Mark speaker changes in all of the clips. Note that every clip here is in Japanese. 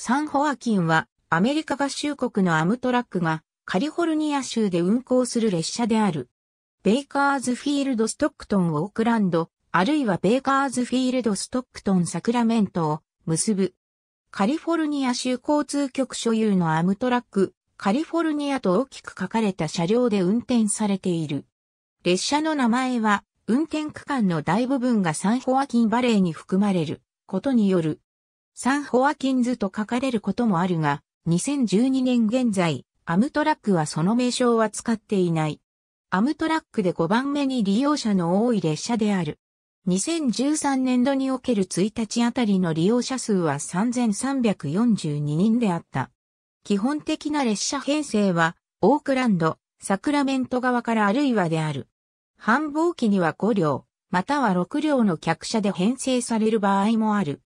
Speaker 1: サンホアキンはアメリカ合衆国のアムトラックがカリフォルニア州で運行する列車である。ベイカーズフィールドストックトンオークランド、あるいはベイカーズフィールドストックトンサクラメントを結ぶ。カリフォルニア州交通局所有のアムトラック、カリフォルニアと大きく書かれた車両で運転されている。列車の名前は、運転区間の大部分がサンホアキンバレーに含まれることによるサン・ホアキンズと書かれることもあるが、2012年現在、アムトラックはその名称は使っていない。アムトラックで5番目に利用者の多い列車である。2013年度における1日あたりの利用者数は3342人であった。基本的な列車編成は、オークランド、サクラメント側からあるいはである。繁忙期には5両、または6両の客車で編成される場合もある。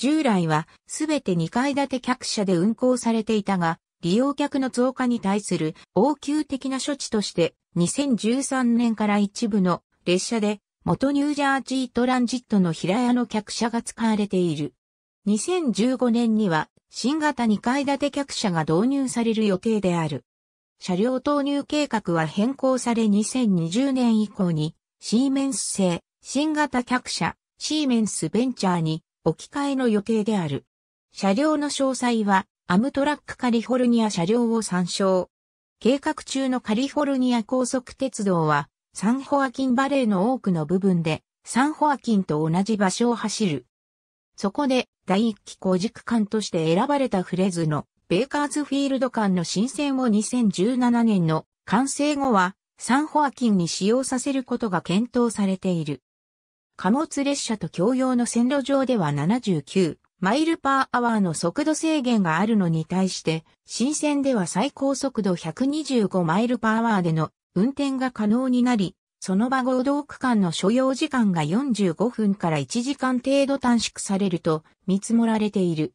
Speaker 1: 従来はすべて2階建て客車で運行されていたが、利用客の増加に対する応急的な処置として2013年から一部の列車で元ニュージャージートランジットの平屋の客車が使われている。2015年には新型2階建て客車が導入される予定である。車両投入計画は変更され2020年以降にシーメンス製新型客車シーメンスベンチャーに置き換えの予定である。車両の詳細は、アムトラックカリフォルニア車両を参照。計画中のカリフォルニア高速鉄道は、サンホアキンバレーの多くの部分で、サンホアキンと同じ場所を走る。そこで、第1期工軸間として選ばれたフレズの、ベーカーズフィールド間の新線を2017年の完成後は、サンホアキンに使用させることが検討されている。貨物列車と共用の線路上では79マイルパーアワーの速度制限があるのに対して、新線では最高速度125マイルパーアワーでの運転が可能になり、その場合同区間の所要時間が45分から1時間程度短縮されると見積もられている。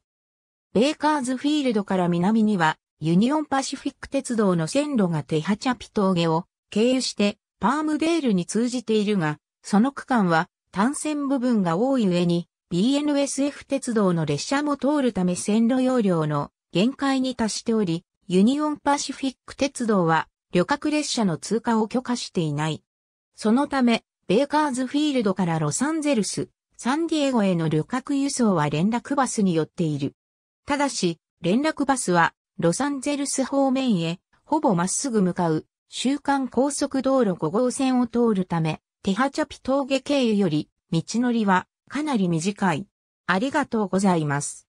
Speaker 1: ベーカーズフィールドから南には、ユニオンパシフィック鉄道の線路がテハチャピ峠を経由してパームデールに通じているが、その区間は単線部分が多い上に、BNSF 鉄道の列車も通るため線路容量の限界に達しており、ユニオンパシフィック鉄道は旅客列車の通過を許可していない。そのため、ベーカーズフィールドからロサンゼルス、サンディエゴへの旅客輸送は連絡バスによっている。ただし、連絡バスはロサンゼルス方面へほぼまっすぐ向かう、週間高速道路5号線を通るため、テハチャピ峠経由より、道のりはかなり短い。ありがとうございます。